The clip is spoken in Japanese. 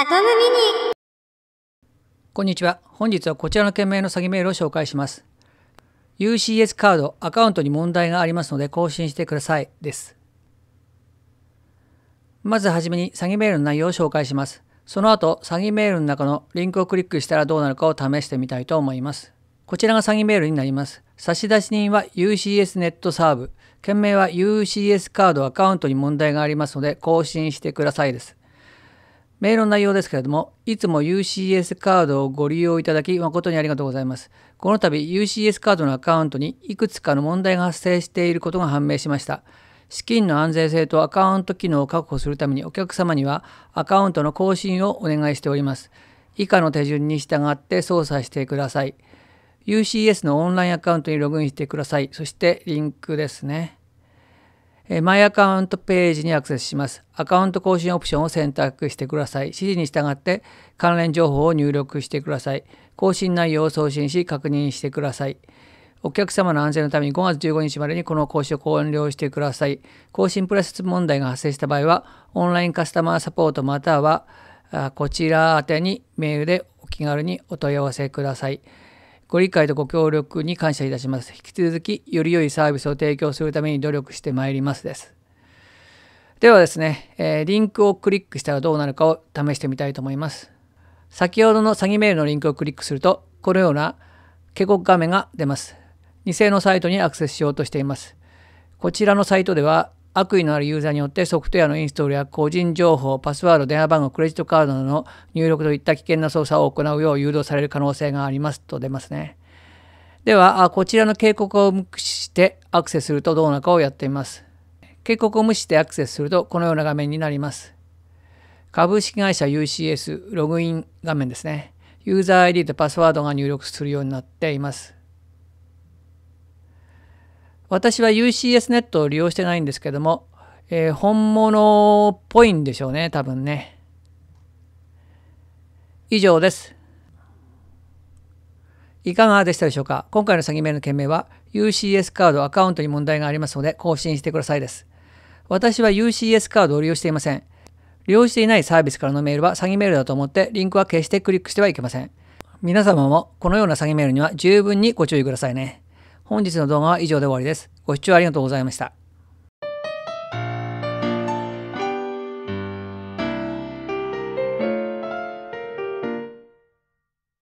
アトムミニこんにちは本日はこちらの件名の詐欺メールを紹介します UCS カードアカウントに問題がありますので更新してくださいですまずはじめに詐欺メールの内容を紹介しますその後詐欺メールの中のリンクをクリックしたらどうなるかを試してみたいと思いますこちらが詐欺メールになります差出人は UCS ネットサーブ件名は UCS カードアカウントに問題がありますので更新してくださいですメールの内容ですけれども、いつも UCS カードをご利用いただき誠にありがとうございます。この度 UCS カードのアカウントにいくつかの問題が発生していることが判明しました。資金の安全性とアカウント機能を確保するためにお客様にはアカウントの更新をお願いしております。以下の手順に従って操作してください。UCS のオンラインアカウントにログインしてください。そしてリンクですね。マイアカウントページにアクセスします。アカウント更新オプションを選択してください。指示に従って関連情報を入力してください。更新内容を送信し確認してください。お客様の安全のために5月15日までにこの講習を完了してください。更新プラス問題が発生した場合は、オンラインカスタマーサポートまたはこちら宛にメールでお気軽にお問い合わせください。ご理解とご協力に感謝いたします。引き続き、より良いサービスを提供するために努力してまいりますです。ではですね、えー、リンクをクリックしたらどうなるかを試してみたいと思います。先ほどの詐欺メールのリンクをクリックすると、このような警告画面が出ます。偽のサイトにアクセスしようとしています。こちらのサイトでは、悪意のあるユーザーによってソフトウェアのインストールや個人情報、パスワード、電話番号、クレジットカードなどの入力といった危険な操作を行うよう誘導される可能性がありますと出ますね。では、こちらの警告を無視してアクセスするとどうなのかをやってみます。警告を無視してアクセスするとこのような画面になります。株式会社 UCS ログイン画面ですね。ユーザー ID とパスワードが入力するようになっています。私は UCS ネットを利用してないんですけども、えー、本物っぽいんでしょうね、多分ね。以上です。いかがでしたでしょうか今回の詐欺メールの件名は UCS カードアカウントに問題がありますので更新してくださいです。私は UCS カードを利用していません。利用していないサービスからのメールは詐欺メールだと思ってリンクは決してクリックしてはいけません。皆様もこのような詐欺メールには十分にご注意くださいね。本日の動画は以上で終わりです。ご視聴ありがとうございました。